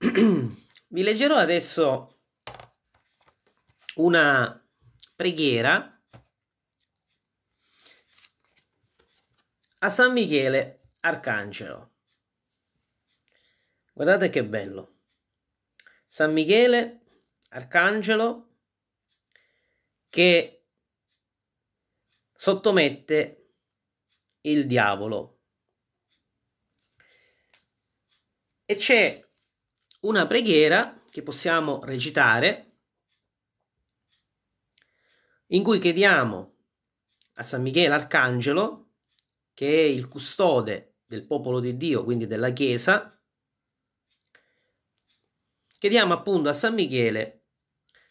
Vi leggerò adesso una preghiera a San Michele Arcangelo. Guardate che bello. San Michele Arcangelo che sottomette il diavolo. E c'è una preghiera che possiamo recitare in cui chiediamo a San Michele Arcangelo, che è il custode del popolo di Dio, quindi della Chiesa, chiediamo appunto a San Michele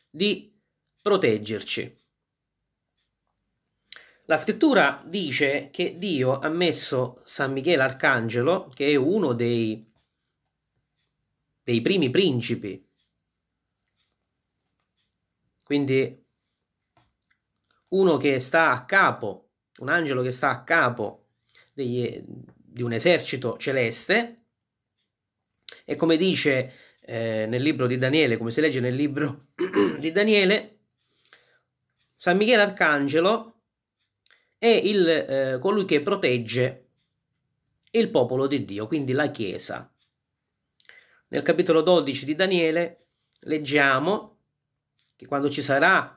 di proteggerci. La scrittura dice che Dio ha messo San Michele Arcangelo, che è uno dei dei primi principi. Quindi uno che sta a capo, un angelo che sta a capo degli, di un esercito celeste e come dice eh, nel libro di Daniele, come si legge nel libro di Daniele, San Michele Arcangelo è il, eh, colui che protegge il popolo di Dio, quindi la Chiesa nel capitolo 12 di Daniele leggiamo che quando ci sarà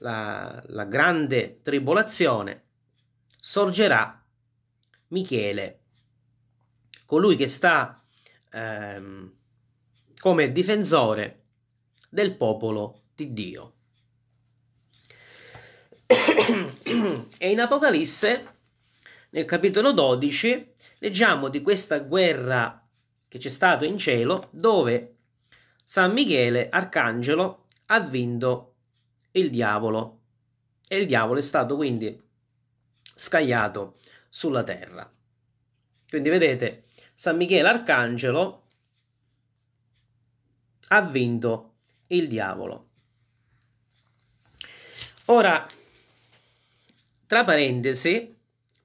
la, la grande tribolazione sorgerà Michele, colui che sta ehm, come difensore del popolo di Dio. e in Apocalisse, nel capitolo 12, leggiamo di questa guerra che c'è stato in cielo dove San Michele Arcangelo ha vinto il diavolo e il diavolo è stato quindi scagliato sulla terra. Quindi vedete, San Michele Arcangelo ha vinto il diavolo. Ora, tra parentesi,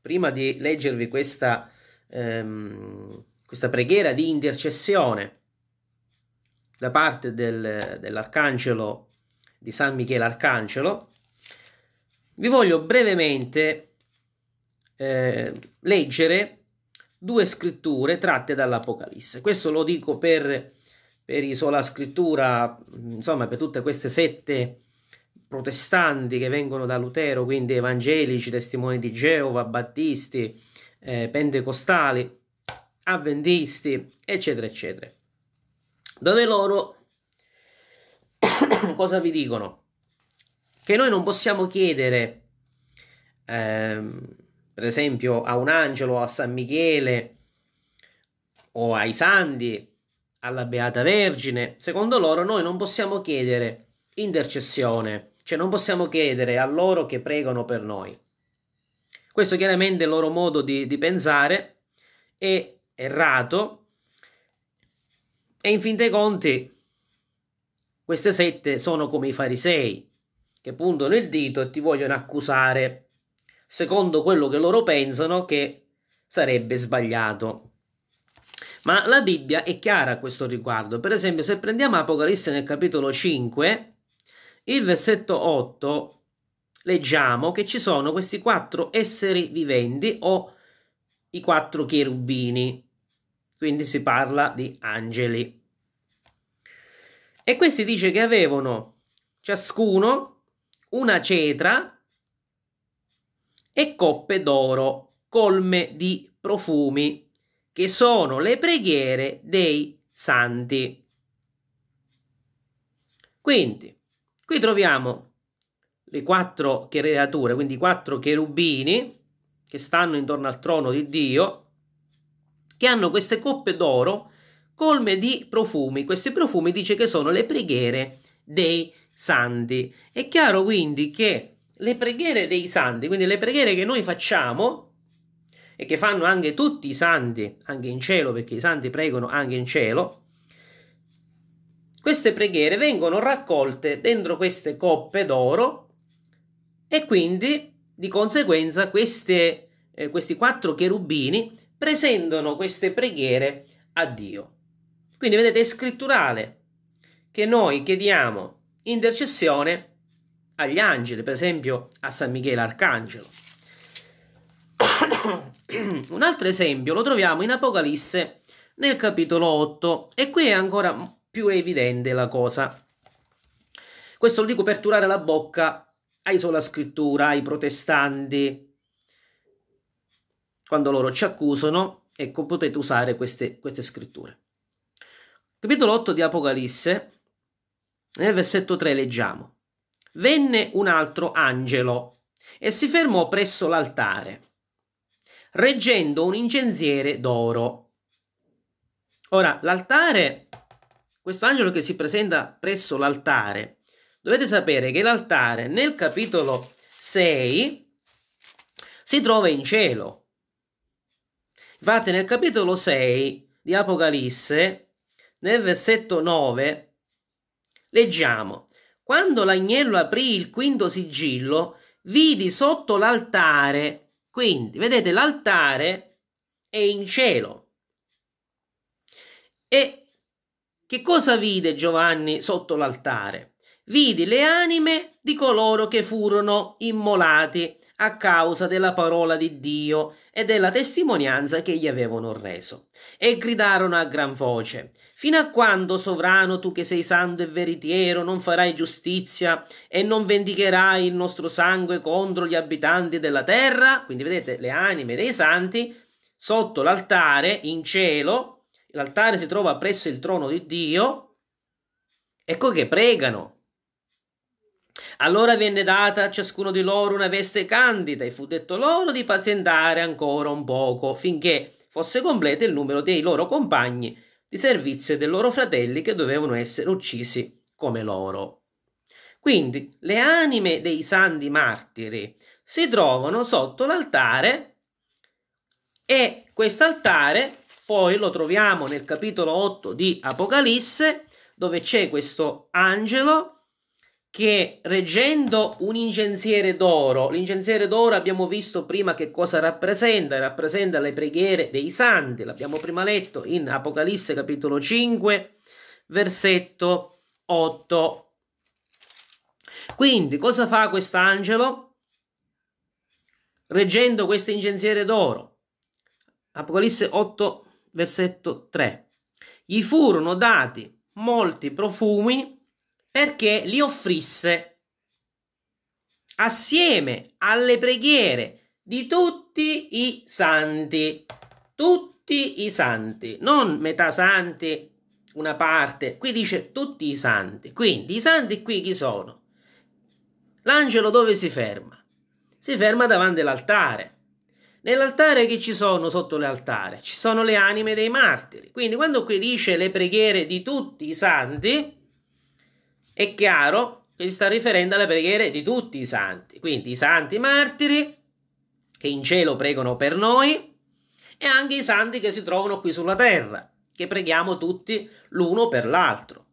prima di leggervi questa ehm, questa preghiera di intercessione da parte del, dell'arcangelo di San Michele Arcangelo, vi voglio brevemente eh, leggere due scritture tratte dall'Apocalisse. Questo lo dico per, per sola Scrittura, insomma per tutte queste sette protestanti che vengono da Lutero, quindi evangelici, testimoni di Geova, battisti, eh, pentecostali, avventisti, eccetera, eccetera. Dove loro cosa vi dicono? Che noi non possiamo chiedere, ehm, per esempio, a un angelo, a San Michele o ai santi, alla Beata Vergine, secondo loro noi non possiamo chiedere intercessione, cioè non possiamo chiedere a loro che pregano per noi. Questo chiaramente è il loro modo di, di pensare e errato e in fin dei conti queste sette sono come i farisei che puntano il dito e ti vogliono accusare secondo quello che loro pensano che sarebbe sbagliato. Ma la Bibbia è chiara a questo riguardo. Per esempio, se prendiamo Apocalisse nel capitolo 5, il versetto 8, leggiamo che ci sono questi quattro esseri viventi o i quattro cherubini quindi si parla di angeli. E questi dice che avevano ciascuno una cetra e coppe d'oro colme di profumi, che sono le preghiere dei santi. Quindi, qui troviamo le quattro creature, quindi quattro cherubini che stanno intorno al trono di Dio, che hanno queste coppe d'oro colme di profumi. Questi profumi dice che sono le preghiere dei santi. È chiaro quindi che le preghiere dei santi, quindi le preghiere che noi facciamo e che fanno anche tutti i santi, anche in cielo, perché i santi pregano anche in cielo, queste preghiere vengono raccolte dentro queste coppe d'oro e quindi di conseguenza queste, eh, questi quattro cherubini presentano queste preghiere a Dio. Quindi vedete è scritturale che noi chiediamo intercessione agli angeli, per esempio a San Michele Arcangelo. Un altro esempio lo troviamo in Apocalisse nel capitolo 8 e qui è ancora più evidente la cosa. Questo lo dico per turare la bocca ai sola scrittura, ai protestanti, quando loro ci accusano, ecco, potete usare queste, queste scritture. Capitolo 8 di Apocalisse, nel versetto 3 leggiamo, venne un altro angelo e si fermò presso l'altare, reggendo un incensiere d'oro. Ora, l'altare, questo angelo che si presenta presso l'altare, dovete sapere che l'altare nel capitolo 6 si trova in cielo. Infatti nel capitolo 6 di Apocalisse, nel versetto 9, leggiamo, quando l'agnello aprì il quinto sigillo, vidi sotto l'altare, quindi vedete l'altare è in cielo. E che cosa vide Giovanni sotto l'altare? vidi le anime di coloro che furono immolati a causa della parola di Dio e della testimonianza che gli avevano reso. E gridarono a gran voce, Fino a quando, sovrano, tu che sei santo e veritiero, non farai giustizia e non vendicherai il nostro sangue contro gli abitanti della terra? Quindi vedete, le anime dei santi sotto l'altare, in cielo, l'altare si trova presso il trono di Dio, ecco che pregano, allora venne data a ciascuno di loro una veste candida e fu detto loro di pazientare ancora un poco, finché fosse completo il numero dei loro compagni di servizio e dei loro fratelli che dovevano essere uccisi come loro. Quindi le anime dei santi martiri si trovano sotto l'altare e quest'altare poi lo troviamo nel capitolo 8 di Apocalisse dove c'è questo angelo che reggendo un incensiere d'oro, l'incensiere d'oro abbiamo visto prima che cosa rappresenta, rappresenta le preghiere dei santi, l'abbiamo prima letto in Apocalisse capitolo 5, versetto 8. Quindi cosa fa quest'angelo? Reggendo questo incensiere d'oro, Apocalisse 8, versetto 3, gli furono dati molti profumi perché li offrisse assieme alle preghiere di tutti i santi, tutti i santi, non metà santi, una parte, qui dice tutti i santi, quindi i santi qui chi sono? L'angelo dove si ferma? Si ferma davanti all'altare. Nell'altare che ci sono sotto l'altare? Ci sono le anime dei martiri. Quindi quando qui dice le preghiere di tutti i santi, è chiaro che si sta riferendo alle preghiere di tutti i santi, quindi i santi martiri che in cielo pregano per noi e anche i santi che si trovano qui sulla terra, che preghiamo tutti l'uno per l'altro.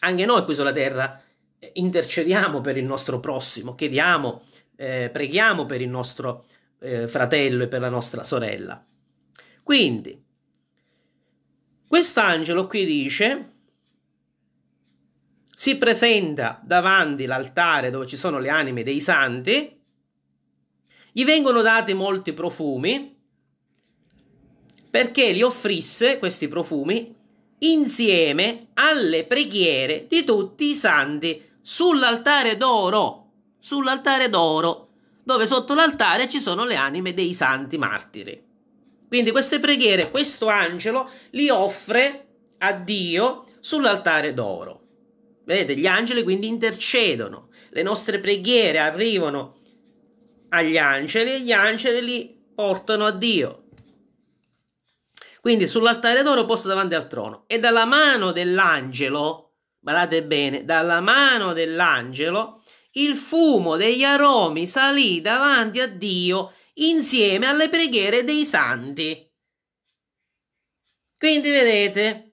Anche noi qui sulla terra eh, intercediamo per il nostro prossimo, chiediamo, eh, preghiamo per il nostro eh, fratello e per la nostra sorella. Quindi, quest'angelo qui dice si presenta davanti l'altare dove ci sono le anime dei santi, gli vengono dati molti profumi perché li offrisse questi profumi insieme alle preghiere di tutti i santi sull'altare d'oro, sull'altare d'oro, dove sotto l'altare ci sono le anime dei santi martiri. Quindi queste preghiere, questo angelo li offre a Dio sull'altare d'oro. Vedete, gli angeli quindi intercedono, le nostre preghiere arrivano agli angeli e gli angeli li portano a Dio. Quindi sull'altare d'oro posto davanti al trono e dalla mano dell'angelo, guardate bene, dalla mano dell'angelo il fumo degli aromi salì davanti a Dio insieme alle preghiere dei santi. Quindi vedete,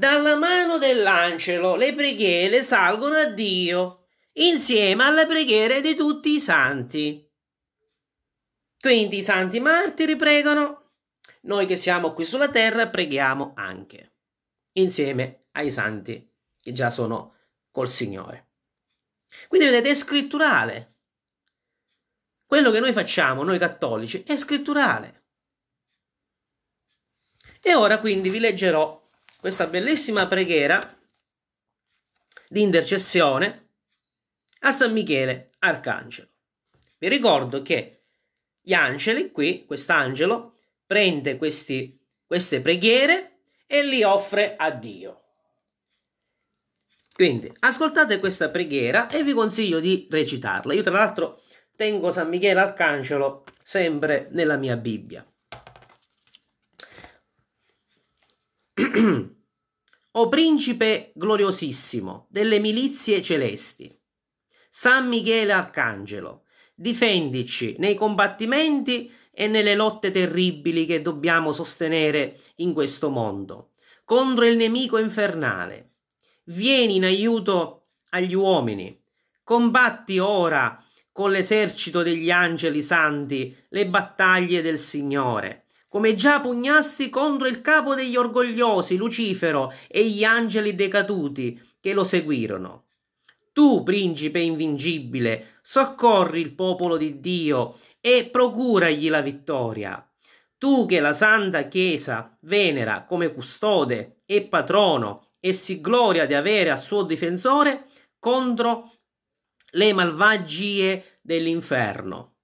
dalla mano dell'angelo le preghiere salgono a Dio, insieme alle preghiere di tutti i santi. Quindi i santi martiri pregano, noi che siamo qui sulla terra preghiamo anche, insieme ai santi che già sono col Signore. Quindi vedete, è scritturale. Quello che noi facciamo, noi cattolici, è scritturale. E ora quindi vi leggerò questa bellissima preghiera di intercessione a San Michele Arcangelo. Vi ricordo che gli angeli, qui quest'angelo, prende questi, queste preghiere e li offre a Dio. Quindi ascoltate questa preghiera e vi consiglio di recitarla. Io tra l'altro tengo San Michele Arcangelo sempre nella mia Bibbia. o principe gloriosissimo delle milizie celesti, San Michele Arcangelo, difendici nei combattimenti e nelle lotte terribili che dobbiamo sostenere in questo mondo, contro il nemico infernale. Vieni in aiuto agli uomini, combatti ora con l'esercito degli angeli santi le battaglie del Signore, come già pugnasti contro il capo degli orgogliosi, Lucifero, e gli angeli decaduti che lo seguirono. Tu, principe invincibile, soccorri il popolo di Dio e procuragli la vittoria. Tu che la Santa Chiesa venera come custode e patrono e si gloria di avere a suo difensore contro le malvagie dell'inferno.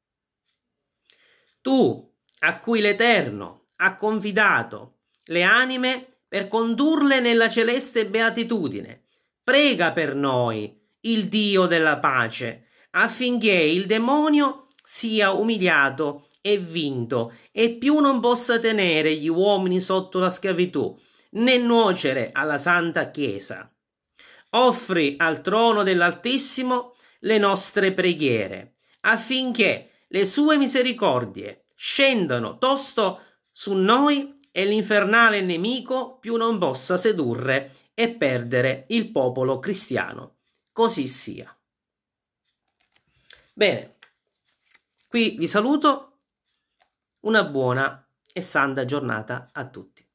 Tu a cui l'Eterno ha confidato le anime per condurle nella celeste beatitudine. Prega per noi il Dio della pace, affinché il demonio sia umiliato e vinto e più non possa tenere gli uomini sotto la schiavitù, né nuocere alla Santa Chiesa. Offri al trono dell'Altissimo le nostre preghiere, affinché le sue misericordie scendono tosto su noi e l'infernale nemico più non possa sedurre e perdere il popolo cristiano. Così sia. Bene, qui vi saluto, una buona e santa giornata a tutti.